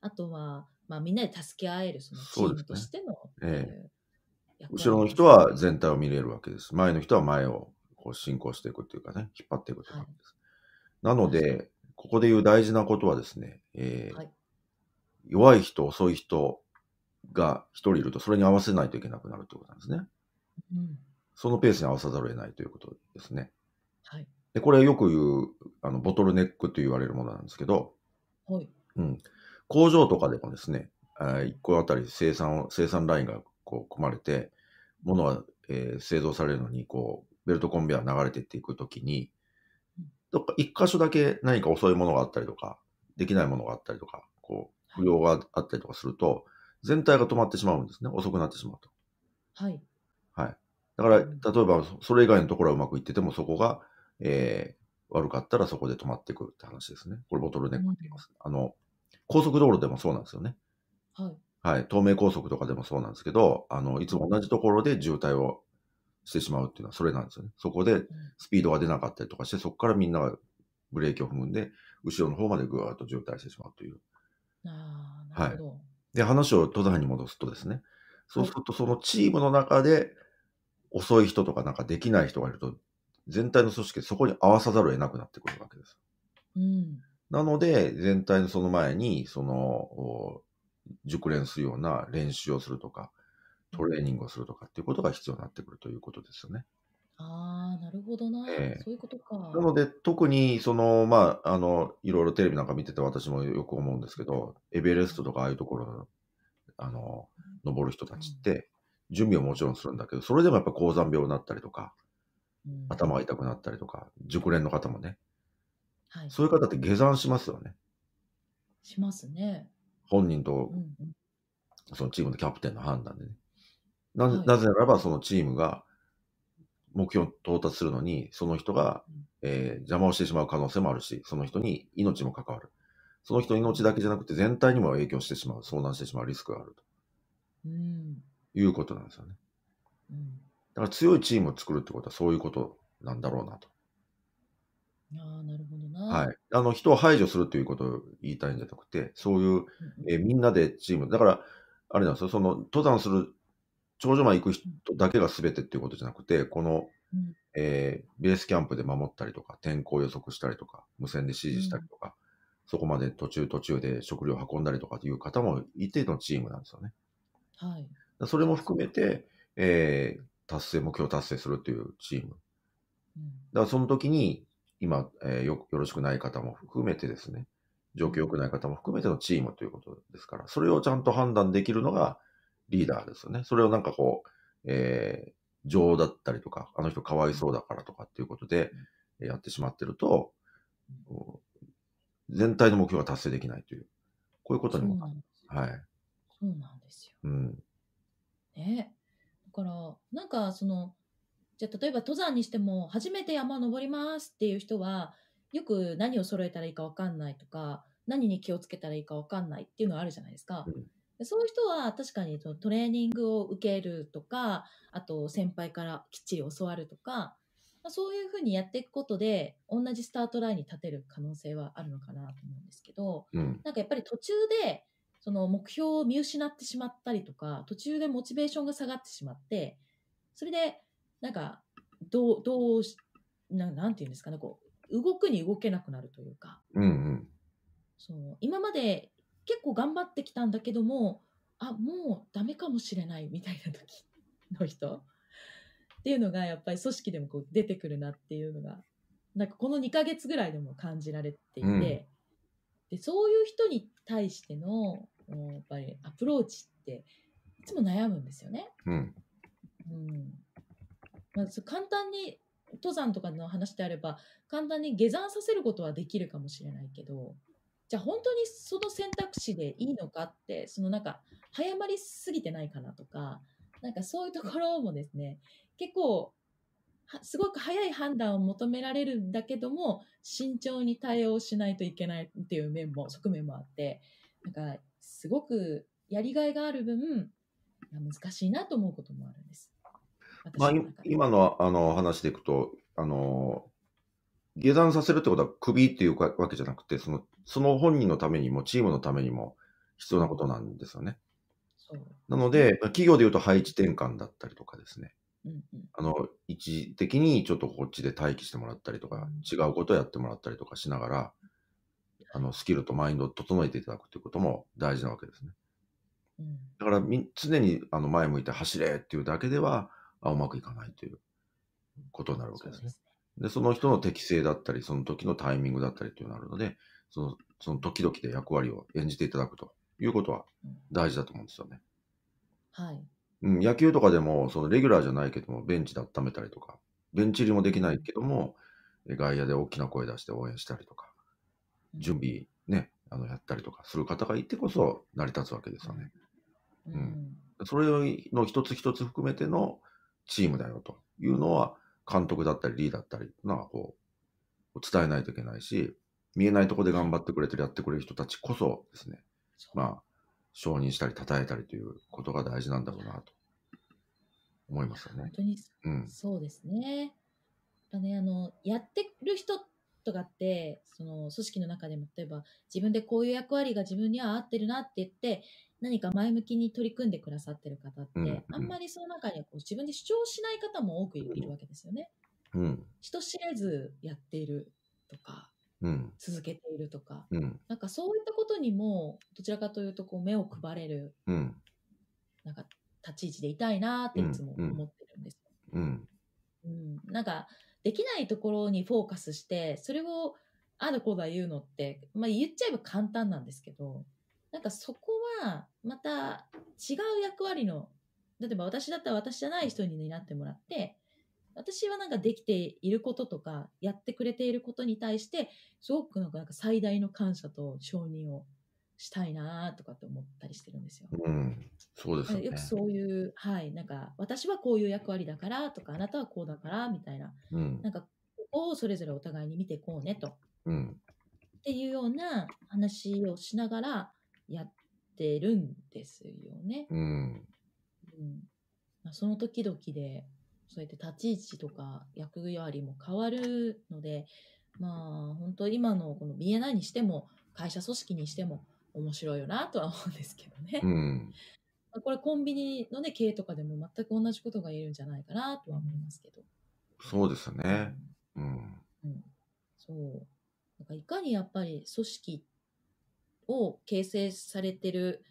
あとは、まあ、みんなで助け合えるそのチームとしての、ねえー、後ろの人は全体を見れるわけです。前の人は前をこう進行していくというかね、引っ張っていくという感じです。なので、ここで言う大事なことはですね、えーはい、弱い人、遅い人が一人いると、それに合わせないといけなくなるということなんですね。うん、そのペースに合わさざるを得ないということですね。はい、でこれよく言うあのボトルネックと言われるものなんですけど、はい、うん、工場とかでもですね、一個あたり生産生産ラインがこう組まれて、ものは、えー、製造されるのにこうベルトコンベア流れてっていくときに、どっか一箇所だけ何か遅いものがあったりとか、できないものがあったりとか、こう、不良があったりとかすると、全体が止まってしまうんですね。遅くなってしまうと。はい。はい。だから、例えば、それ以外のところはうまくいってても、そこが、えー、悪かったらそこで止まってくるって話ですね。これボトルネックって言います。うん、あの、高速道路でもそうなんですよね。はい。はい。東名高速とかでもそうなんですけど、あの、いつも同じところで渋滞をしてしまうっていうのはそれなんですよね。そこでスピードが出なかったりとかして、そこからみんながブレーキを踏むんで、後ろの方までぐわっと渋滞してしまうという。あなるほど、はい。で、話を登山に戻すとですね、そうするとそのチームの中で遅い人とかなんかできない人がいると、全体の組織そこに合わさざるを得なくなってくるわけです。うん、なので、全体のその前に、その、熟練するような練習をするとか、トレーニングをするとかっていうことが必要になってくるということですよね。ああ、なるほどな、えー、そういうことか。なので、特に、その、まあ、あの、いろいろテレビなんか見てて私もよく思うんですけど、エベレストとかああいうところの、あの、登る人たちって、準備をもちろんするんだけど、それでもやっぱ高山病になったりとか、うん、頭が痛くなったりとか、熟練の方もね、はい、そういう方って下山しますよね。しますね。本人と、うんうん、そのチームのキャプテンの判断でね。ななぜならば、そのチームが目標に到達するのに、その人が、えー、邪魔をしてしまう可能性もあるし、その人に命も関わる。その人命だけじゃなくて、全体にも影響してしまう、遭難してしまうリスクがあると。うん、いうことなんですよね。うん、だから強いチームを作るってことはそういうことなんだろうなと。ああ、なるほどな。はい。あの、人を排除するということを言いたいんじゃなくて、そういう、えー、みんなでチーム、だから、あれなんですよ、その、登山する頂上まで行く人だけが全てっていうことじゃなくて、この、うん、えー、ベースキャンプで守ったりとか、天候予測したりとか、無線で指示したりとか、うん、そこまで途中途中で食料を運んだりとかという方も一定のチームなんですよね。はい、それも含めて、えー、達成、目標達成するというチーム。うん、だからその時に、今、えー、よ、よろしくない方も含めてですね、状況良くない方も含めてのチームということですから、それをちゃんと判断できるのが、リーダーですよね。それをなんかこう、えー、情だったりとか、あの人かわいそうだからとかっていうことでやってしまってると、全体の目標が達成できないという、こういうことにも。なる。そうなんですよ。ね。だから、なんかその、じゃあ例えば登山にしても、初めて山登りますっていう人は、よく何を揃えたらいいか分かんないとか、何に気をつけたらいいか分かんないっていうのはあるじゃないですか。うんそういう人は確かにそのトレーニングを受けるとか、あと先輩からきっちり教わるとか、そういうふうにやっていくことで、同じスタートラインに立てる可能性はあるのかなと思うんですけど、うん、なんかやっぱり途中で、その目標を見失ってしまったりとか、途中でモチベーションが下がってしまって、それで、なんか、どう、どうな、なんていうんですかね、こう、動くに動けなくなるというか、うんうん、そう今まで結構頑張ってきたんだけどもあもうダメかもしれないみたいな時の人 [LAUGHS] っていうのがやっぱり組織でもこう出てくるなっていうのがなんかこの2ヶ月ぐらいでも感じられていて、うん、でそういう人に対してのやっぱりアプローチっていつも悩むんですよね。うん、うんまあ、簡単に登山とかの話であれば簡単に下山させることはできるかもしれないけどじゃあ本当にその選択肢でいいのかって、そのなんか、早まりすぎてないかなとか、なんかそういうところもですね、結構、すごく早い判断を求められるんだけども、慎重に対応しないといけないっていう面も、側面もあって、なんか、すごくやりがいがある分、難しいなと思うこともあるんです。まあ、今のあの話でいくと、あの、下山させるってことは首っていうわけじゃなくて、その、その本人のためにも、チームのためにも必要なことなんですよね。なので、企業でいうと配置転換だったりとかですね。うんうん、あの、一時的にちょっとこっちで待機してもらったりとか、違うことをやってもらったりとかしながら、あの、スキルとマインドを整えていただくということも大事なわけですね。うん、だからみ、常にあの前向いて走れっていうだけでは、あうまくいかないということになるわけですね。で、その人の適性だったり、その時のタイミングだったりというのがあるので、その、その時々で役割を演じていただくということは大事だと思うんですよね。はい。うん、野球とかでも、そのレギュラーじゃないけども、ベンチで温めたりとか、ベンチ入りもできないけども、外野で大きな声出して応援したりとか、準備ね、あのやったりとかする方がいてこそ成り立つわけですよね。うん。うん、それの一つ一つ含めてのチームだよというのは、監督だったりリーダーだったりな、こう、伝えないといけないし、見えないところで頑張ってくれてる、やってくれる人たちこそですね、まあ、承認したり、称えたりということが大事なんだろうなと思いますよね。本当に、うん、そうですね。だねあのやってる人とかってその組織の中でも例えば自分でこういう役割が自分には合ってるなって言って何か前向きに取り組んでくださってる方って、あんまりその中にこう自分で主張しない方も多くいるわけですよね。うん、人知れずやっているとか、うん、続けているとか、うん、なんかそういったことにもどちらかというとこう目を配れる、うん、なんか立ち位置でいたいなっていつも思ってるんですよ。うんうん、なんかできないところにフォーカスしてそれをある子が言うのって、まあ、言っちゃえば簡単なんですけどなんかそこが、また違う役割の、例えば私だったら私じゃない人になってもらって、私はなんかできていることとか、やってくれていることに対して、すごくなんか最大の感謝と承認をしたいなとかって思ったりしてるんですよ。うん、そうですね。よくそういう、はい、なんか、私はこういう役割だからとか、あなたはこうだから、みたいな、うん、なんか、ここをそれぞれお互いに見ていこうねと、うん、っていうような話をしながらやっってるんですよね。うん。うんその時々で、そうやって立ち位置とか役割も変わるので、まあ、本当今のこの BNI にしても、会社組織にしても面白いよなとは思うんですけどね。うん。[LAUGHS] これコンビニのね、経営とかでも全く同じことが言えるんじゃないかなとは思いますけど。そうですね。うん。うん、そう。なんかいかにやっぱり組織を形成されてる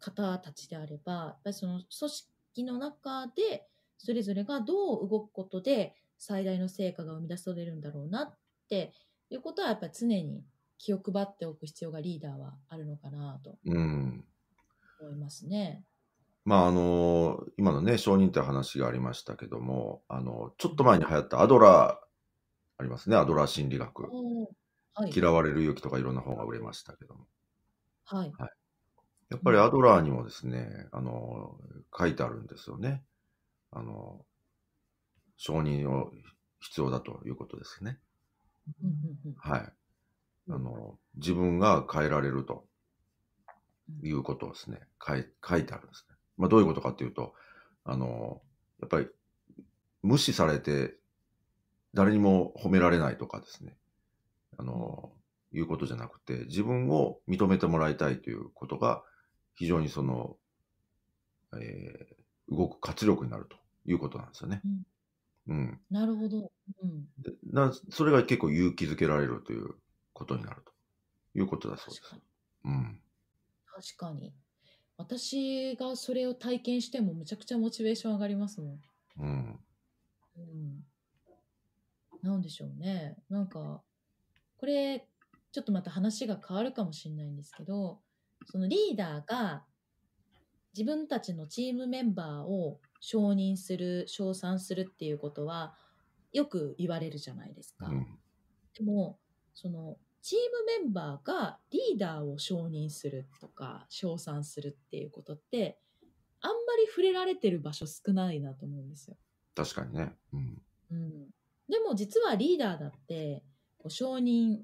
方たちであれば、やっぱりその組織の中で、それぞれがどう動くことで最大の成果が生み出されるんだろうなっていうことは、やっぱり常に気を配っておく必要がリーダーはあるのかなと思いますね。うん、まああの今のね承認って話がありましたけどもあのちょっと前に流行ったアドラーありますねアドラー心理学、はい、嫌われる勇気とかいろんな本が売れましたけどもはい。はい。やっぱりアドラーにもですね、あの、書いてあるんですよね。あの、承認を必要だということですね。はい。あの、自分が変えられるということをですね、かい書いてあるんですね。まあ、どういうことかっていうと、あの、やっぱり無視されて誰にも褒められないとかですね、あの、いうことじゃなくて、自分を認めてもらいたいということが、非常にその、えー、動く活力になるということなんですよね。うん。うん、なるほど。うん、なそれが結構勇気づけられるということになるということだそうです。うん、確かに。私がそれを体験してもめちゃくちゃモチベーション上がりますもん。うん。うん。なんでしょうね。なんか、これ、ちょっとまた話が変わるかもしれないんですけど、そのリーダーが自分たちのチームメンバーを承認する、称賛するっていうことはよく言われるじゃないですか。うん、でも、そのチームメンバーがリーダーを承認するとか、称賛するっていうことって、あんまり触れられてる場所少ないなと思うんですよ。確かにね。うん。うん、でも実はリーダーだって、こう承認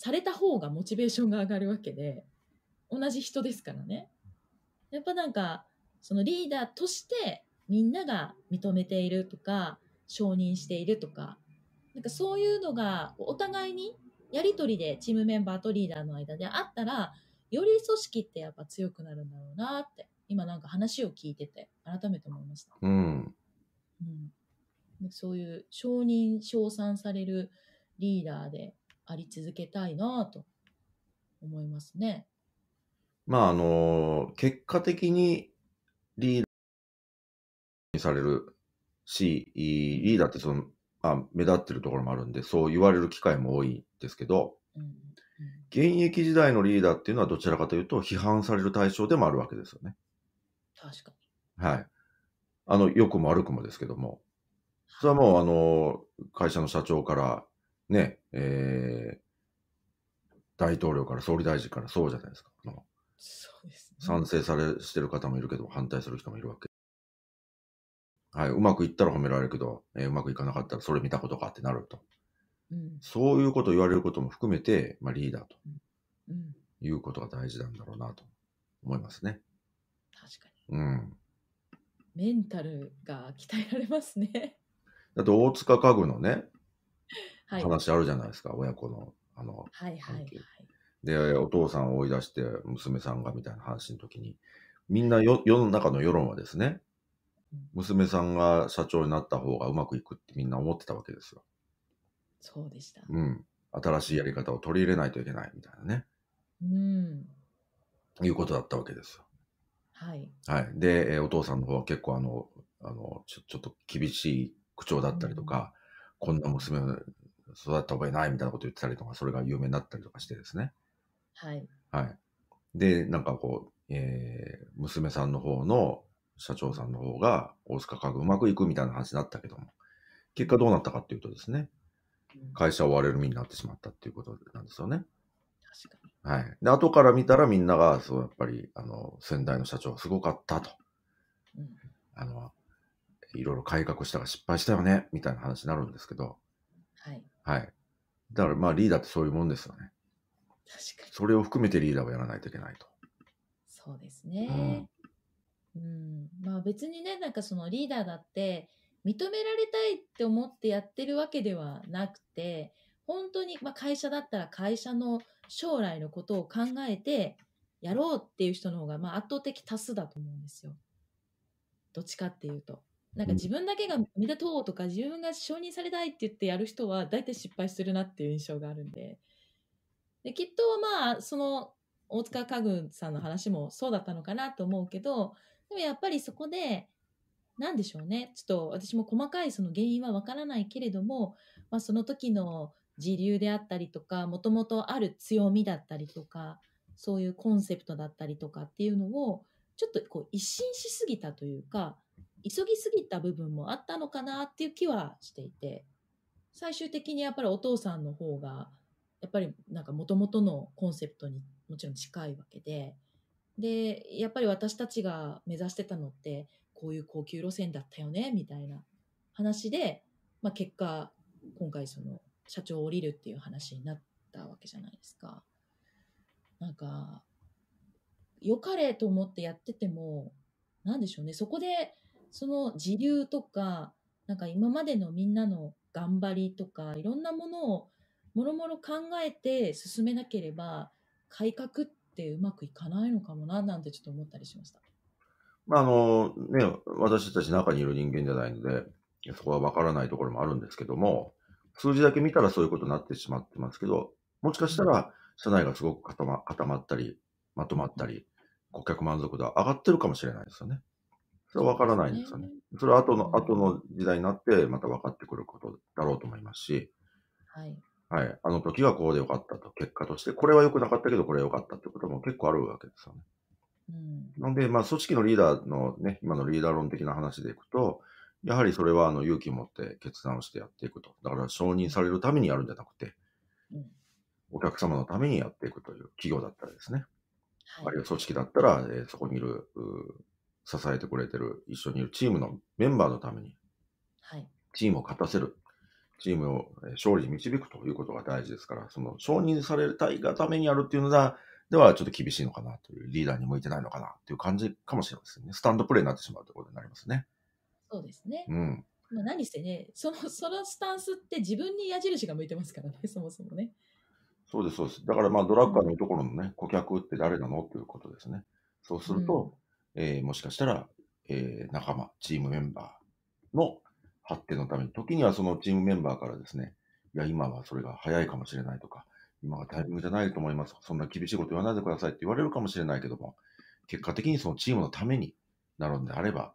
された方がモチベーションが上がるわけで、同じ人ですからね。やっぱなんか、そのリーダーとしてみんなが認めているとか、承認しているとか、なんかそういうのがお互いにやり取りでチームメンバーとリーダーの間であったら、より組織ってやっぱ強くなるんだろうなって、今なんか話を聞いてて、改めて思いました。うん。うん、そういう承認、称賛されるリーダーであり続けたいなと思いますね。まああの結果的にリーダーにされるしリーダーってそのあ目立ってるところもあるんでそう言われる機会も多いですけど、うんうん、現役時代のリーダーっていうのはどちらかというと批判される対象でもあるわけですよね。確かに。はい。あの、良くも悪くもですけども。それはもう、あの、会社の社長からね、えー、大統領から総理大臣からそうじゃないですか。そうですね、賛成されしてる方もいるけど、反対する人もいるわけ。はい、うまくいったら褒められるけど、えー、うまくいかなかったらそれ見たことかってなると。うん、そういうことを言われることも含めて、まあ、リーダーと、うん、いうことが大事なんだろうなと思いますね。確かに。うん。メンタルが鍛えられますね。だって大塚家具のね、話あるじゃないですか、はい、親子のあの、はいはいはい、でお父さんを追い出して娘さんがみたいな話の時にみんなよ世の中の世論はですね娘さんが社長になった方がうまくいくってみんな思ってたわけですよ。そうでした。うん。新しいやり方を取り入れないといけないみたいなね。うん。いうことだったわけですよ。はい。はい。で、お父さんの方は結構あの、あのちょちょっと厳しい口調だったりとか、うん、こんな娘育った覚えないみたいなこと言ってたりとか、それが有名になったりとかしてですね。はい。はい。で、なんかこう、えー、娘さんの方の社長さんの方が大塚家具うまくいくみたいな話になったけども、結果どうなったかっていうとですね、会社を追われる身になってしまったっていうことなんですよね。確かに。はい。で、後から見たらみんなが、そう、やっぱり、あの、先代の社長すごかったと。うん、あの、いろいろ改革したが失敗したよね、みたいな話になるんですけど、はい。はい。だからまあリーダーってそういうもんですよね。確かに。それを含めてリーダーをやらないといけないと。そうですね。うん、うん、まあ別にね、なんかそのリーダーだって、認められたいって思ってやってるわけではなくて、本当に、まあ、会社だったら会社の将来のことを考えてやろうっていう人の方が、まあ、圧倒的多数だと思うんですよ。どっちかっていうと。なんか自分だけが目立とうとか自分が承認されたいって言ってやる人は大体失敗するなっていう印象があるんでできっとまあその大塚家具さんの話もそうだったのかなと思うけどでもやっぱりそこで何でしょうねちょっと私も細かいその原因はわからないけれども、まあ、その時の時流であったりとかもともとある強みだったりとかそういうコンセプトだったりとかっていうのをちょっとこう一新しすぎたというか急ぎすぎた部分もあったのかなっていう気はしていて、最終的にやっぱりお父さんの方が、やっぱりなんかもとのコンセプトにもちろん近いわけで、で、やっぱり私たちが目指してたのって、こういう高級路線だったよね、みたいな話で、まあ結果、今回その社長を降りるっていう話になったわけじゃないですか。なんか、良かれと思ってやってても、なんでしょうね、そこでその時流とか、なんか今までのみんなの頑張りとか、いろんなものをもろもろ考えて進めなければ、改革ってうまくいかないのかもな、なんてちょっと思ったりしました。まあ、あの、ね、私たち中にいる人間じゃないので、そこはわからないところもあるんですけども、数字だけ見たらそういうことになってしまってますけど、もしかしたら、社内がすごく固ま固まったり、まとまったり、顧客満足度は上がってるかもしれないですよね。それは分からないんですよね。それは後の、後の時代になって、また分かってくることだろうと思いますし、はい。はい。あの時はこうでよかったと、結果として、これは良くなかったけど、これは良かったってことも結構あるわけですよね。うん、なんで、まあ、組織のリーダーのね、今のリーダー論的な話でいくと、やはりそれはあの勇気を持って決断をしてやっていくと。だから承認されるためにやるんじゃなくて、うん、お客様のためにやっていくという企業だったらですね。はい、あるいは組織だったら、えー、そこにいる支えてくれてる、一緒にいるチームのメンバーのために、はい、チームを勝たせる、チームを勝利に導くということが大事ですから、その承認されたいがためにやるっていうのは、ではちょっと厳しいのかなという、リーダーに向いてないのかなという感じかもしれませんね。スタンドプレーになってしまうということになりますね。そうですね。うん。まあ、何てね、その、そのスタンスって自分に矢印が向いてますからね、[LAUGHS] そもそもね。そうです、そうです。だからまあ、ドラッカーのところのね、顧客って誰なのということですね。そうすると、うんえー、もしかしたら、えー、仲間、チームメンバーの発展のために、時にはそのチームメンバーからですね、いや、今はそれが早いかもしれないとか、今はタイミングじゃないと思います。そんな厳しいこと言わないでくださいって言われるかもしれないけども、結果的にそのチームのためになるんであれば、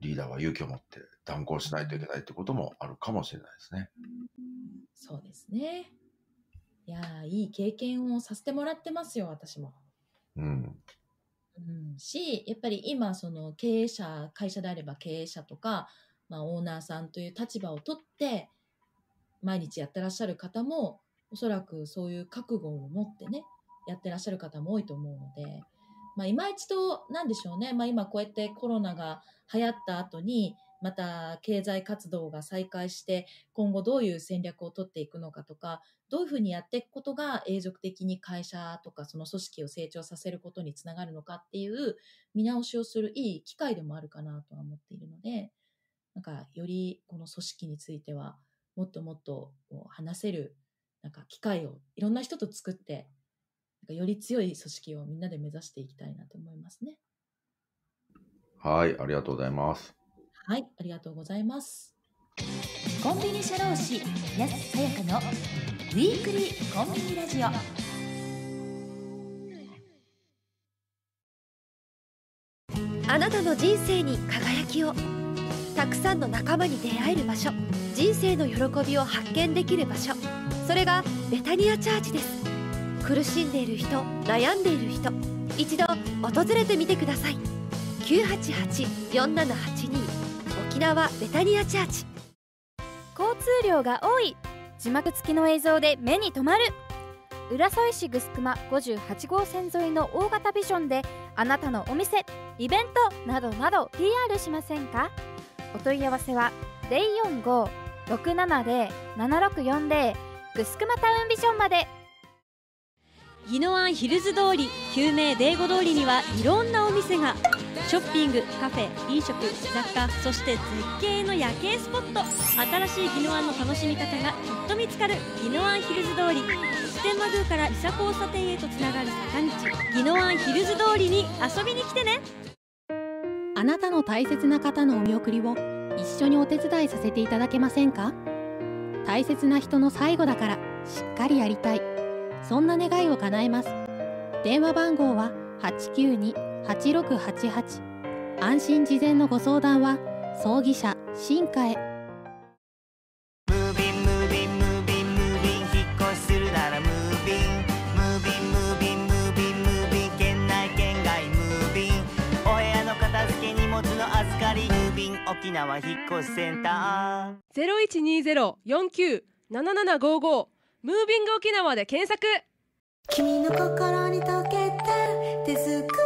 リーダーは勇気を持って断行しないといけないってこともあるかもしれないですね。そうですね。いやいい経験をさせてもらってますよ、私も。うん。うん、し、やっぱり今、その経営者、会社であれば経営者とか、まあ、オーナーさんという立場を取って、毎日やってらっしゃる方も、おそらくそういう覚悟を持ってね、やってらっしゃる方も多いと思うので、まあ、今一度、なんでしょうね。まあ、今こうやってコロナが流行った後に、また経済活動が再開して、今後どういう戦略を取っていくのかとか、どういうふうにやっていくことが永続的に会社とかその組織を成長させることにつながるのかっていう見直しをするいい機会でもあるかなとは思っているので、なんかよりこの組織についてはもっともっと話せるなんか機会をいろんな人と作って、なんかより強い組織をみんなで目指していきたいなと思いますね。はい、ありがとうございます。はい、ありがとうございます。コンビニ社労士安さやかのウィークリーコンビニラジオあなたの人生に輝きをたくさんの仲間に出会える場所人生の喜びを発見できる場所それがベタニアチャーチです苦しんでいる人悩んでいる人一度訪れてみてください988-4782沖縄ベタニアチャーチ通量が多い字幕付きの映像で目に留まる浦添市グスクマ58号線沿いの大型ビジョンであなたのお店イベントなどなど PR しませんかお問い合わせは045-670-7640グスクマタウンビジョンまで宜野湾ヒルズ通り救命デーゴ通りにはいろんなお店が。ショッピングカフェ飲食雑貨そして絶景の夜景スポット新しい宜野湾の楽しみ方がきっと見つかる宜野湾ヒルズ通り四天満宮から伊佐交差点へとつながる坂道宜野湾ヒルズ通りに遊びに来てねあなたの大切な方のお見送りを一緒にお手伝いさせていただけませんか大切な人の最後だからしっかりやりたいそんな願いを叶えます電話番号は892 8688安心事前のご相談は葬儀社進化へムービンムービンムービンムービン引っ越しするならムービンムービンムービンムービンムービン県内県外ムービンお部屋の片付け荷物の預かりムービン沖縄引っ越しセンター0120-49 7755ムービング沖縄で検索君の心に溶けて手作り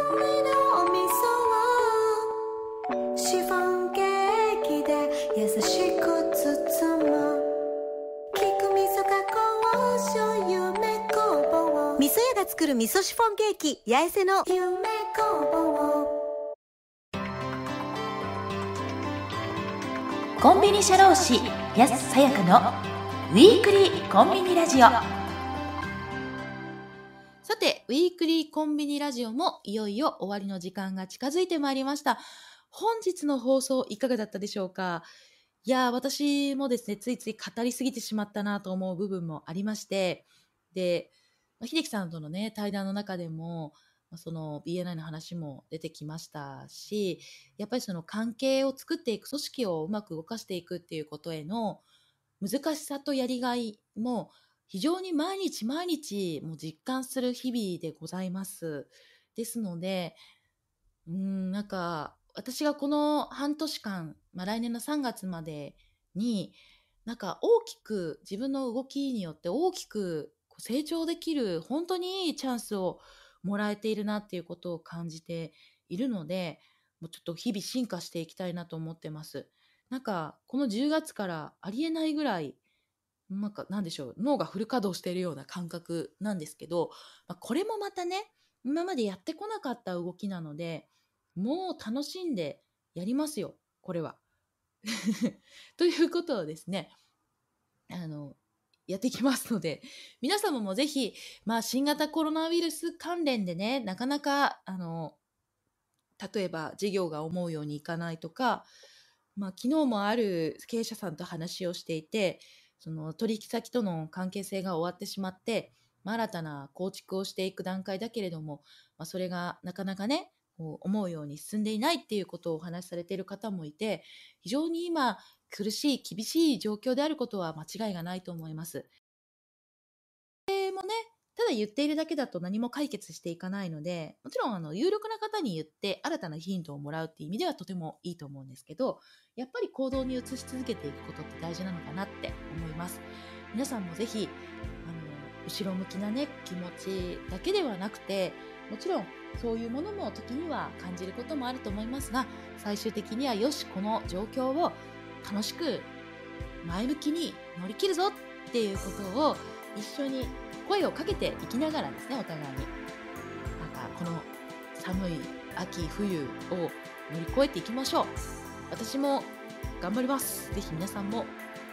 作る味噌シフォンケーキ八重瀬の夢工房コンビニ社労士安さやかのウィークリーコンビニラジオさてウィークリーコンビニラジオもいよいよ終わりの時間が近づいてまいりました本日の放送いかがだったでしょうかいや私もですねついつい語りすぎてしまったなと思う部分もありましてでまあ、秀樹さんとのね、対談の中でも、まあ、その BNI の話も出てきましたし、やっぱりその関係を作っていく、組織をうまく動かしていくっていうことへの難しさとやりがいも非常に毎日毎日もう実感する日々でございます。ですので、うん、なんか私がこの半年間、まあ、来年の3月までになんか大きく自分の動きによって大きく成長できる本当にいいチャンスをもらえているなっていうことを感じているのでもうちょっと日々進化していきたいなと思ってます。なんかこの10月からありえないぐらいなんかなんでしょう脳がフル稼働しているような感覚なんですけど、まあ、これもまたね今までやってこなかった動きなのでもう楽しんでやりますよこれは。[LAUGHS] ということをですねあのやってきますので、[LAUGHS] 皆様もぜひ、まあ、新型コロナウイルス関連でね、なかなか、あの、例えば事業が思うようにいかないとか、まあ、昨日もある経営者さんと話をしていて、その取引先との関係性が終わってしまって、まあ、新たな構築をしていく段階だけれども、まあ、それがなかなかね、思うように進んでいないっていうことをお話しされている方もいて非常に今苦しい厳しい状況であることは間違いがないと思います。でもねただ言っているだけだと何も解決していかないのでもちろんあの有力な方に言って新たなヒントをもらうっていう意味ではとてもいいと思うんですけどやっぱり行動に移し続けていくことって大事なのかなって思います。皆さんもぜひあの後ろ向きなね気持ちだけではなくてもちろんそういうものも時には感じることもあると思いますが最終的にはよしこの状況を楽しく前向きに乗り切るぞっていうことを一緒に声をかけていきながらですねお互いになんかこの寒い秋冬を乗り越えていきましょう私も頑張ります是非皆さんも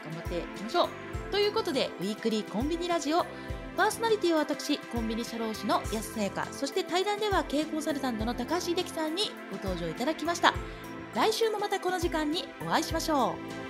頑張っていきましょうということでウィークリーコンビニラジオパーソナリティは私コンビニ社労士の安さやかそして対談では経営コンサルタントの高橋秀樹さんにご登場いただきました来週もまたこの時間にお会いしましょう